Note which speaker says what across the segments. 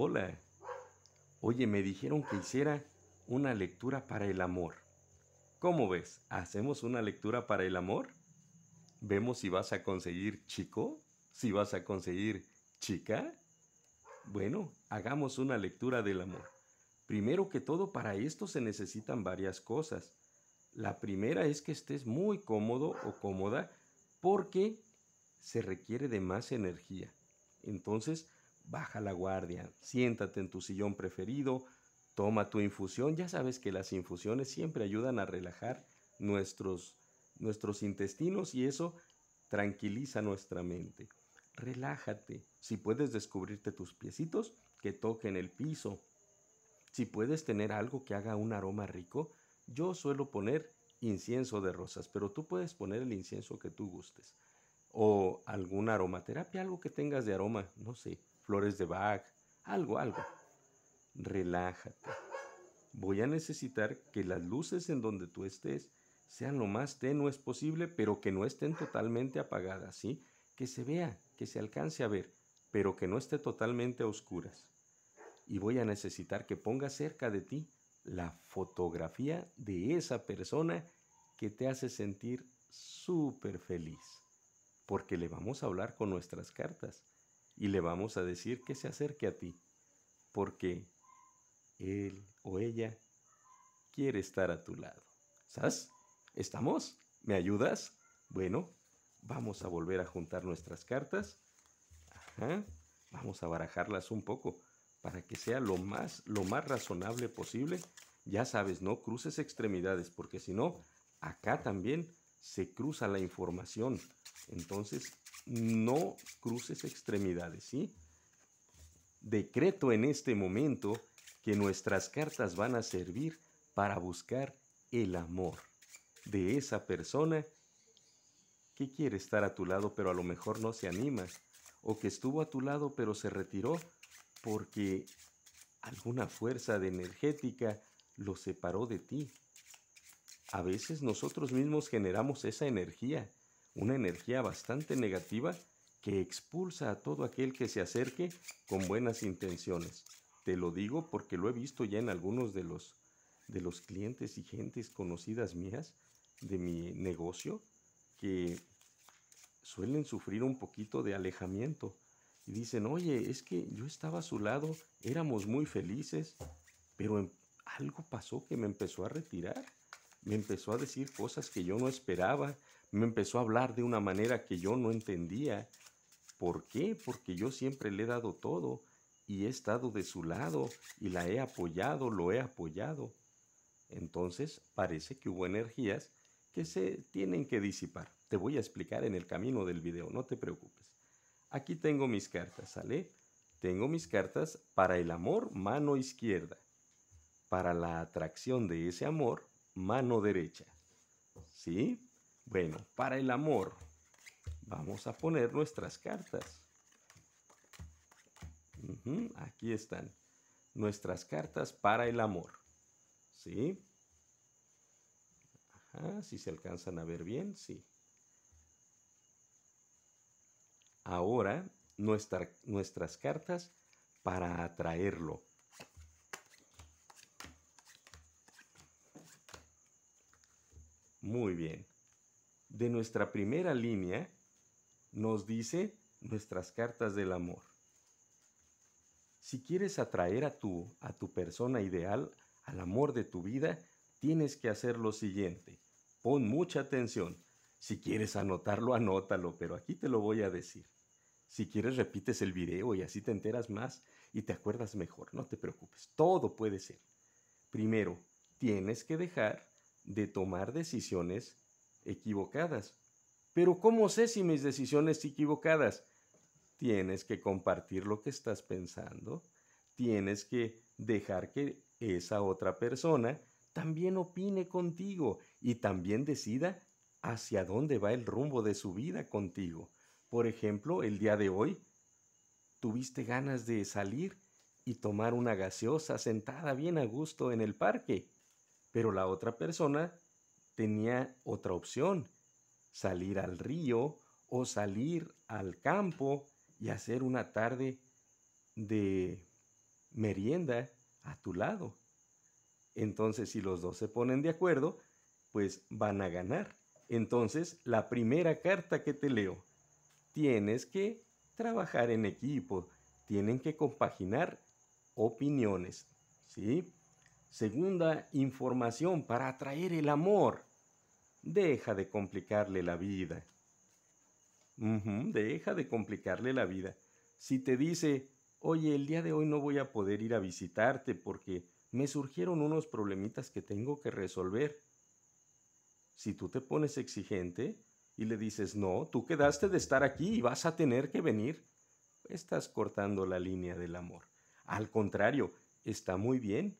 Speaker 1: Hola. Oye, me dijeron que hiciera una lectura para el amor. ¿Cómo ves? ¿Hacemos una lectura para el amor? Vemos si vas a conseguir chico, si vas a conseguir chica. Bueno, hagamos una lectura del amor. Primero que todo, para esto se necesitan varias cosas. La primera es que estés muy cómodo o cómoda porque se requiere de más energía. Entonces, baja la guardia, siéntate en tu sillón preferido, toma tu infusión, ya sabes que las infusiones siempre ayudan a relajar nuestros, nuestros intestinos y eso tranquiliza nuestra mente. Relájate, si puedes descubrirte tus piecitos, que toquen el piso. Si puedes tener algo que haga un aroma rico, yo suelo poner incienso de rosas, pero tú puedes poner el incienso que tú gustes. O alguna aromaterapia, algo que tengas de aroma, no sé flores de Bach, algo, algo. Relájate. Voy a necesitar que las luces en donde tú estés sean lo más tenues posible, pero que no estén totalmente apagadas, ¿sí? Que se vea, que se alcance a ver, pero que no esté totalmente a oscuras. Y voy a necesitar que pongas cerca de ti la fotografía de esa persona que te hace sentir súper feliz, porque le vamos a hablar con nuestras cartas y le vamos a decir que se acerque a ti, porque él o ella quiere estar a tu lado. ¿Sabes? ¿Estamos? ¿Me ayudas? Bueno, vamos a volver a juntar nuestras cartas. Ajá. Vamos a barajarlas un poco para que sea lo más, lo más razonable posible. Ya sabes, no cruces extremidades, porque si no, acá también se cruza la información. Entonces, no cruces extremidades, ¿sí? Decreto en este momento que nuestras cartas van a servir para buscar el amor de esa persona que quiere estar a tu lado pero a lo mejor no se anima o que estuvo a tu lado pero se retiró porque alguna fuerza de energética lo separó de ti. A veces nosotros mismos generamos esa energía una energía bastante negativa que expulsa a todo aquel que se acerque con buenas intenciones. Te lo digo porque lo he visto ya en algunos de los, de los clientes y gentes conocidas mías de mi negocio que suelen sufrir un poquito de alejamiento y dicen, oye, es que yo estaba a su lado, éramos muy felices, pero algo pasó que me empezó a retirar me empezó a decir cosas que yo no esperaba, me empezó a hablar de una manera que yo no entendía. ¿Por qué? Porque yo siempre le he dado todo y he estado de su lado y la he apoyado, lo he apoyado. Entonces parece que hubo energías que se tienen que disipar. Te voy a explicar en el camino del video, no te preocupes. Aquí tengo mis cartas, ¿sale? Tengo mis cartas para el amor, mano izquierda. Para la atracción de ese amor, mano derecha. ¿Sí? Bueno, para el amor vamos a poner nuestras cartas. aquí están nuestras cartas para el amor. ¿Sí? Ajá, si se alcanzan a ver bien, sí. Ahora nuestras cartas para atraerlo. Muy bien. De nuestra primera línea nos dice nuestras cartas del amor. Si quieres atraer a tu, a tu persona ideal, al amor de tu vida, tienes que hacer lo siguiente. Pon mucha atención. Si quieres anotarlo, anótalo, pero aquí te lo voy a decir. Si quieres, repites el video y así te enteras más y te acuerdas mejor. No te preocupes, todo puede ser. Primero, tienes que dejar de tomar decisiones equivocadas. Pero ¿cómo sé si mis decisiones equivocadas? Tienes que compartir lo que estás pensando, tienes que dejar que esa otra persona también opine contigo y también decida hacia dónde va el rumbo de su vida contigo. Por ejemplo, el día de hoy tuviste ganas de salir y tomar una gaseosa sentada bien a gusto en el parque. Pero la otra persona tenía otra opción, salir al río o salir al campo y hacer una tarde de merienda a tu lado. Entonces, si los dos se ponen de acuerdo, pues van a ganar. Entonces, la primera carta que te leo, tienes que trabajar en equipo, tienen que compaginar opiniones, ¿sí? Segunda información para atraer el amor. Deja de complicarle la vida. deja de complicarle la vida. Si te dice, oye, el día de hoy no voy a poder ir a visitarte porque me surgieron unos problemitas que tengo que resolver. Si tú te pones exigente y le dices, no, tú quedaste de estar aquí y vas a tener que venir, estás cortando la línea del amor. Al contrario, está muy bien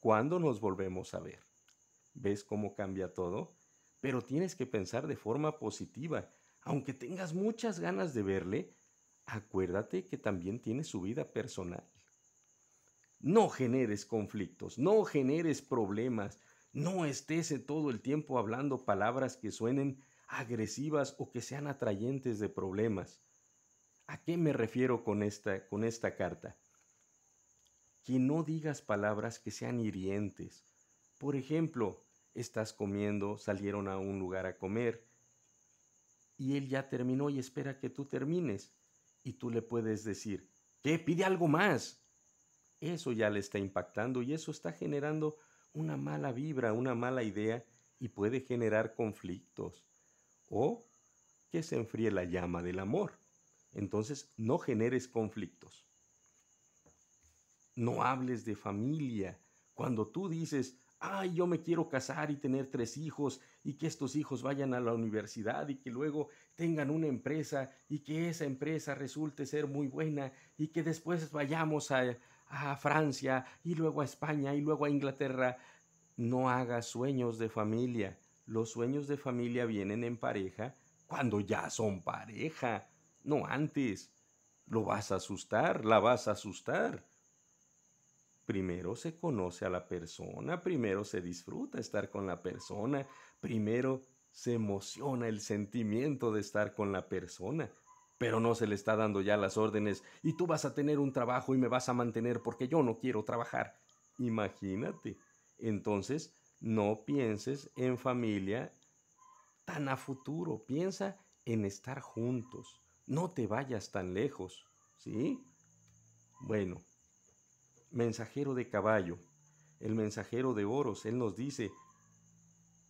Speaker 1: ¿cuándo nos volvemos a ver. ¿Ves cómo cambia todo? Pero tienes que pensar de forma positiva. Aunque tengas muchas ganas de verle, acuérdate que también tiene su vida personal. No generes conflictos, no generes problemas, no estés todo el tiempo hablando palabras que suenen agresivas o que sean atrayentes de problemas. ¿A qué me refiero esta, con esta carta? que no digas palabras que sean hirientes. Por ejemplo, estás comiendo, salieron a un lugar a comer, y él ya terminó y espera que tú termines. Y tú le puedes decir, ¿qué? Pide algo más. Eso ya le está impactando y eso está generando una mala vibra, una mala idea y puede generar conflictos. O que se enfríe la llama del amor. Entonces, no generes conflictos no hables de familia. Cuando tú dices, ay, yo me quiero casar y tener tres hijos y que estos hijos vayan a la universidad y que luego tengan una empresa y que esa empresa resulte ser muy buena y que después vayamos a, a Francia y luego a España y luego a Inglaterra. No hagas sueños de familia. Los sueños de familia vienen en pareja cuando ya son pareja, no antes. Lo vas a asustar, la vas a asustar primero se conoce a la persona, primero se disfruta estar con la persona, primero se emociona el sentimiento de estar con la persona, pero no se le está dando ya las órdenes y tú vas a tener un trabajo y me vas a mantener porque yo no quiero trabajar. Imagínate. Entonces, no pienses en familia tan a futuro, piensa en estar juntos. No te vayas tan lejos, ¿sí? Bueno, mensajero de caballo, el mensajero de oros, Él nos dice,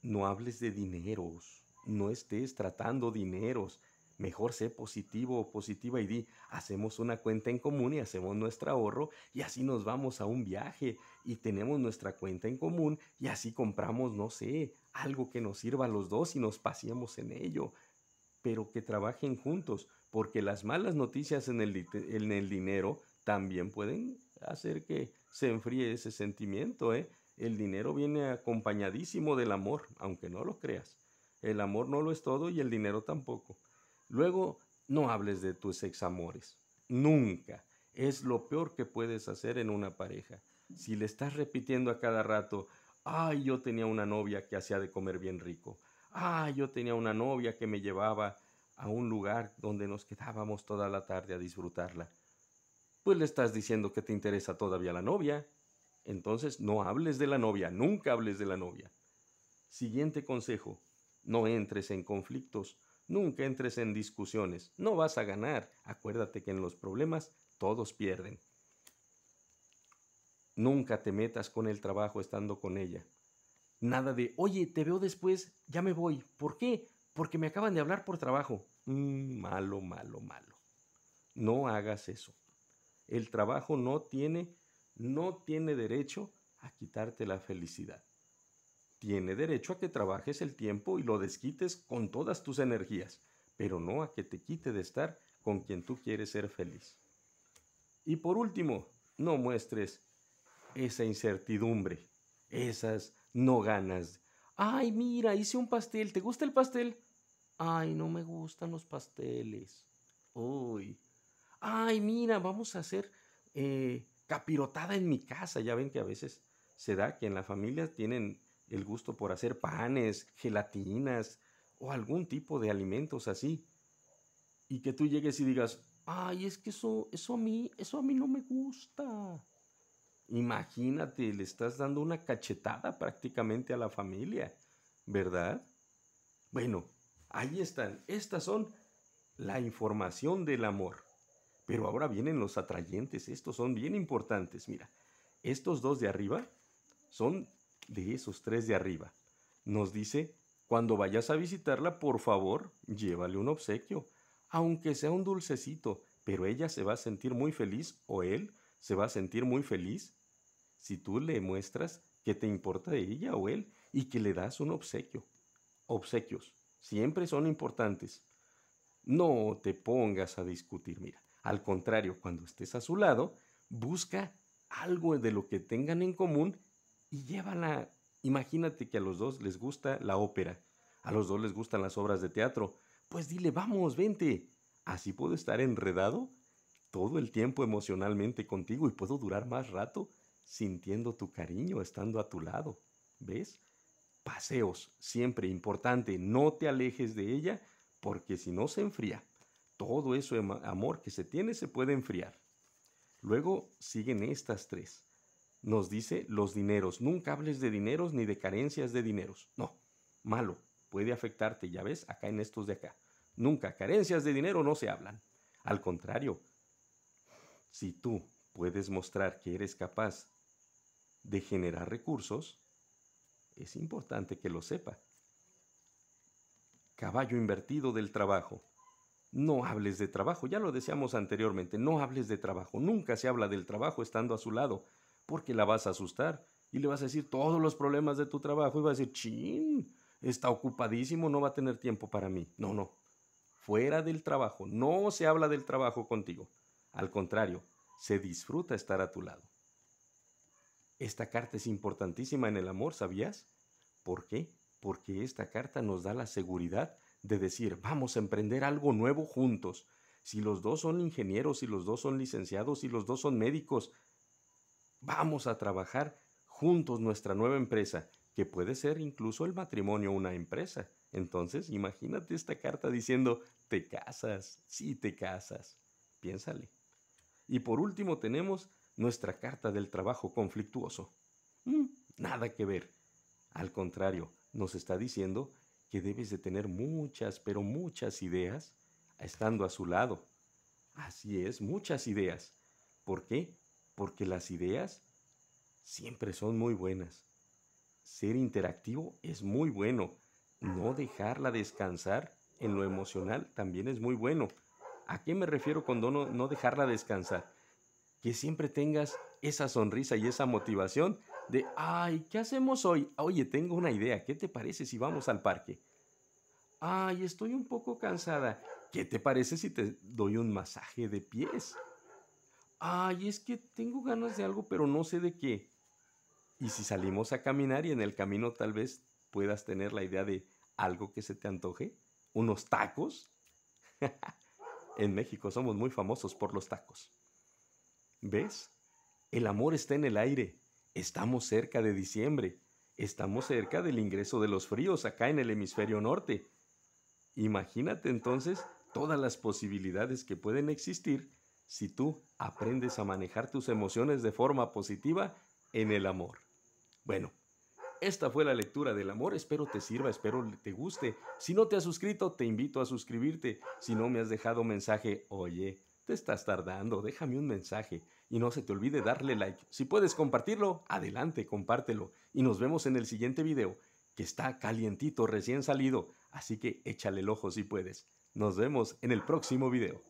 Speaker 1: no hables de dineros, no estés tratando dineros, mejor sé positivo o positiva y di, hacemos una cuenta en común y hacemos nuestro ahorro y así nos vamos a un viaje y tenemos nuestra cuenta en común y así compramos, no sé, algo que nos sirva a los dos y nos paseamos en ello, pero que trabajen juntos, porque las malas noticias en el, en el dinero también pueden hacer que se enfríe ese sentimiento. ¿eh? El dinero viene acompañadísimo del amor, aunque no lo creas. El amor no lo es todo y el dinero tampoco. Luego, no hables de tus examores. Nunca. Es lo peor que puedes hacer en una pareja. Si le estás repitiendo a cada rato, ay, yo tenía una novia que hacía de comer bien rico. Ay, yo tenía una novia que me llevaba a un lugar donde nos quedábamos toda la tarde a disfrutarla pues le estás diciendo que te interesa todavía la novia. Entonces no hables de la novia, nunca hables de la novia. Siguiente consejo, no entres en conflictos, nunca entres en discusiones, no vas a ganar. Acuérdate que en los problemas todos pierden. Nunca te metas con el trabajo estando con ella. Nada de, oye, te veo después, ya me voy. ¿Por qué? Porque me acaban de hablar por trabajo. Mm, malo, malo, malo. No hagas eso. El trabajo no tiene, no tiene derecho a quitarte la felicidad. Tiene derecho a que trabajes el tiempo y lo desquites con todas tus energías, pero no a que te quite de estar con quien tú quieres ser feliz. Y por último, no muestres esa incertidumbre, esas no ganas. Ay, mira, hice un pastel, ¿te gusta el pastel? Ay, no me gustan los pasteles. Uy, ay, mira, vamos a hacer eh, capirotada en mi casa. Ya ven que a veces se da que en la familia tienen el gusto por hacer panes, gelatinas o algún tipo de alimentos así. Y que tú llegues y digas, ay, es que eso, eso a mí, eso a mí no me gusta. Imagínate, le estás dando una cachetada prácticamente a la familia, ¿verdad? Bueno, ahí están. Estas son la información del amor. Pero ahora vienen los atrayentes, estos son bien importantes. Mira, estos dos de arriba son de esos tres de arriba. Nos dice, cuando vayas a visitarla, por favor, llévale un obsequio, aunque sea un dulcecito, pero ella se va a sentir muy feliz o él se va a sentir muy feliz si tú le muestras que te importa de ella o él y que le das un obsequio. Obsequios siempre son importantes. No te pongas a discutir, mira. Al contrario, cuando estés a su lado, busca algo de lo que tengan en común y llévala. Imagínate que a los dos les gusta la ópera, a los dos les gustan las obras de teatro. Pues dile, vamos, vente. Así puedo estar enredado todo el tiempo emocionalmente contigo y puedo durar más rato sintiendo tu cariño, estando a tu lado. ¿Ves? Paseos, siempre importante, no te alejes de ella porque si no se enfría todo ese amor que se tiene se puede enfriar. Luego siguen estas tres. Nos dice los dineros. Nunca hables de dineros ni de carencias de dineros. No, malo. Puede afectarte, ya ves, acá en estos de acá. Nunca, carencias de dinero no se hablan. Al contrario, si tú puedes mostrar que eres capaz de generar recursos, es importante que lo sepa. Caballo invertido del trabajo no hables de trabajo. Ya lo decíamos anteriormente, no hables de trabajo. Nunca se habla del trabajo estando a su lado, porque la vas a asustar y le vas a decir todos los problemas de tu trabajo y va a decir, chin, está ocupadísimo, no va a tener tiempo para mí. No, no. Fuera del trabajo, no se habla del trabajo contigo. Al contrario, se disfruta estar a tu lado. Esta carta es importantísima en el amor, ¿sabías? ¿Por qué? Porque esta carta nos da la seguridad de decir, vamos a emprender algo nuevo juntos. Si los dos son ingenieros, si los dos son licenciados, si los dos son médicos, vamos a trabajar juntos nuestra nueva empresa, que puede ser incluso el matrimonio una empresa. Entonces, imagínate esta carta diciendo, te casas, sí te casas. Piénsale. Y por último tenemos nuestra carta del trabajo conflictuoso. Mm, nada que ver. Al contrario, nos está diciendo que debes de tener muchas, pero muchas ideas estando a su lado. Así es, muchas ideas. ¿Por qué? Porque las ideas siempre son muy buenas. Ser interactivo es muy bueno. No dejarla descansar en lo emocional también es muy bueno. ¿A qué me refiero con no, no dejarla descansar? Que siempre tengas esa sonrisa y esa motivación de, ay, ¿qué hacemos hoy? Oye, tengo una idea, ¿qué te parece si vamos al parque? Ay, estoy un poco cansada, ¿qué te parece si te doy un masaje de pies? Ay, es que tengo ganas de algo, pero no sé de qué. Y si salimos a caminar y en el camino tal vez puedas tener la idea de algo que se te antoje, unos tacos. en México somos muy famosos por los tacos. ¿Ves? El amor está en el aire. Estamos cerca de diciembre, estamos cerca del ingreso de los fríos acá en el hemisferio norte. Imagínate entonces todas las posibilidades que pueden existir si tú aprendes a manejar tus emociones de forma positiva en el amor. Bueno, esta fue la lectura del amor, espero te sirva, espero te guste. Si no te has suscrito, te invito a suscribirte. Si no me has dejado mensaje, oye, te estás tardando, déjame un mensaje y no se te olvide darle like. Si puedes compartirlo, adelante, compártelo y nos vemos en el siguiente video que está calientito, recién salido, así que échale el ojo si puedes. Nos vemos en el próximo video.